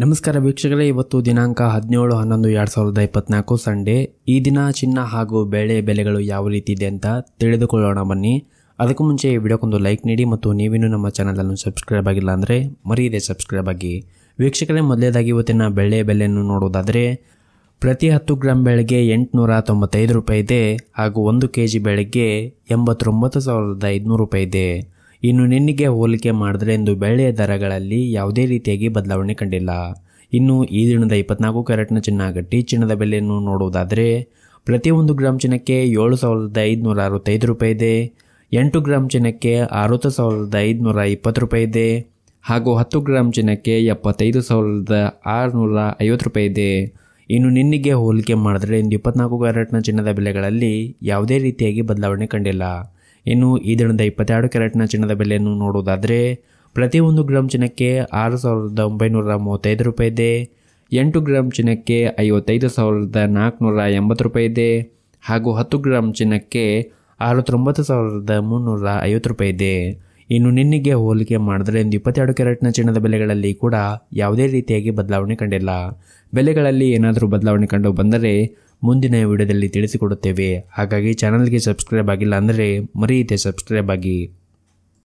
ನಮಸ್ಕಾರ ವೀಕ್ಷಕರೇ ಇವತ್ತು ದಿನಾಂಕ ಹದಿನೇಳು ಹನ್ನೊಂದು ಎರಡು ಸಾವಿರದ ಇಪ್ಪತ್ನಾಲ್ಕು ಸಂಡೇ ಈ ದಿನ ಚಿನ್ನ ಹಾಗೂ ಬೆಳೆ ಬೆಲೆಗಳು ಯಾವ ರೀತಿ ಇದೆ ಅಂತ ತಿಳಿದುಕೊಳ್ಳೋಣ ಬನ್ನಿ ಅದಕ್ಕೂ ಮುಂಚೆ ಈ ವಿಡಿಯೋಕ್ಕೊಂದು ಲೈಕ್ ನೀಡಿ ಮತ್ತು ನೀವೇನು ನಮ್ಮ ಚಾನಲನ್ನು ಸಬ್ಸ್ಕ್ರೈಬ್ ಆಗಿಲ್ಲ ಅಂದರೆ ಮರೆಯದೆ ಸಬ್ಸ್ಕ್ರೈಬ್ ಆಗಿ ವೀಕ್ಷಕರೇ ಮೊದಲೇದಾಗಿ ಇವತ್ತಿನ ಬೆಳೆ ಬೆಲೆಯನ್ನು ನೋಡೋದಾದರೆ ಪ್ರತಿ ಹತ್ತು ಗ್ರಾಮ್ ಬೆಳೆಗೆ ಎಂಟುನೂರ ತೊಂಬತ್ತೈದು ರೂಪಾಯಿ ಇದೆ ಹಾಗೂ ಒಂದು ಕೆ ಜಿ ಬೆಳೆಗೆ ಎಂಬತ್ತೊಂಬತ್ತು ಸಾವಿರದ ಐದುನೂರು ರೂಪಾಯಿ ಇದೆ ಇನ್ನು ನಿನ್ನೆಗೆ ಹೋಲಿಕೆ ಮಾಡಿದ್ರೆ ಇಂದು ಬೆಳ್ಳೆಯ ದರಗಳಲ್ಲಿ ಯಾವುದೇ ರೀತಿಯಾಗಿ ಬದಲಾವಣೆ ಕಂಡಿಲ್ಲ ಇನ್ನು ಈ ದಿನದ ಇಪ್ಪತ್ನಾಲ್ಕು ಕ್ಯಾರೆಟ್ನ ಚಿನ್ನ ಗಟ್ಟಿ ಚಿನ್ನದ ಬೆಲೆಯನ್ನು ನೋಡುವುದಾದರೆ ಪ್ರತಿಯೊಂದು ಗ್ರಾಮ್ ಚಿನ್ನಕ್ಕೆ ಏಳು ಸಾವಿರದ ಐದುನೂರ ಅರವತ್ತೈದು ರೂಪಾಯಿ ಇದೆ ಎಂಟು ಗ್ರಾಮ್ ಚಿನ್ನಕ್ಕೆ ಅರವತ್ತು ಸಾವಿರದ ಐದುನೂರ ಇಪ್ಪತ್ತು ರೂಪಾಯಿ ಇದೆ ಹಾಗೂ ಹತ್ತು ಗ್ರಾಮ್ ಚಿನ್ನಕ್ಕೆ ಎಪ್ಪತ್ತೈದು ಸಾವಿರದ ಆರುನೂರ ಐವತ್ತು ರೂಪಾಯಿ ಇದೆ ಇನ್ನು ನಿನ್ನೆಗೆ ಹೋಲಿಕೆ ಮಾಡಿದ್ರೆ ಇಂದು ಇಪ್ಪತ್ನಾಲ್ಕು ಕ್ಯಾರೆಟ್ನ ಚಿನ್ನದ ಬೆಲೆಗಳಲ್ಲಿ ಯಾವುದೇ ರೀತಿಯಾಗಿ ಬದಲಾವಣೆ ಕಂಡಿಲ್ಲ ಇನ್ನು ಈ ದಿನದ ಇಪ್ಪತ್ತೆರಡು ಕ್ಯಾರೆಟ್ನ ಚಿನ್ನದ ಬೆಲೆಯನ್ನು ನೋಡುವುದಾದರೆ ಪ್ರತಿಯೊಂದು ಗ್ರಾಮ್ ಚಿನ್ನಕ್ಕೆ ಆರು ಸಾವಿರದ ಒಂಬೈನೂರ ಮೂವತ್ತೈದು ರೂಪಾಯಿ ಇದೆ ಎಂಟು ಗ್ರಾಮ್ ಚಿನ್ನಕ್ಕೆ ಐವತ್ತೈದು ಸಾವಿರದ ನಾಲ್ಕುನೂರ ಎಂಬತ್ತು ರೂಪಾಯಿ ಇದೆ ಹಾಗೂ ಹತ್ತು ಗ್ರಾಮ್ ಚಿನ್ನಕ್ಕೆ ಆರು ತೊಂಬತ್ತು ಸಾವಿರದ ಮುನ್ನೂರ ಐವತ್ತು ರೂಪಾಯಿ ಇದೆ ಇನ್ನು ನಿನ್ನೆಗೆ ಹೋಲಿಕೆ ಮಾಡಿದ್ರೆ ಇಂದು ಇಪ್ಪತ್ತೆರಡು ಕೆರೆಟ್ನ ಚಿನ್ನದ ಬೆಲೆಗಳಲ್ಲಿ ಕೂಡ ಯಾವುದೇ ರೀತಿಯಾಗಿ ಬದಲಾವಣೆ ಕಂಡಿಲ್ಲ ಬೆಲೆಗಳಲ್ಲಿ ಏನಾದರೂ ಬದಲಾವಣೆ ಕಂಡು ಬಂದರೆ ಮುಂದಿನ ವಿಡಿಯೋದಲ್ಲಿ ತಿಳಿಸಿಕೊಡುತ್ತೇವೆ ಹಾಗಾಗಿ ಚಾನಲ್ಗೆ ಸಬ್ಸ್ಕ್ರೈಬ್ ಆಗಿಲ್ಲ ಅಂದರೆ ಮರೀತೆ ಸಬ್ಸ್ಕ್ರೈಬ್ ಆಗಿ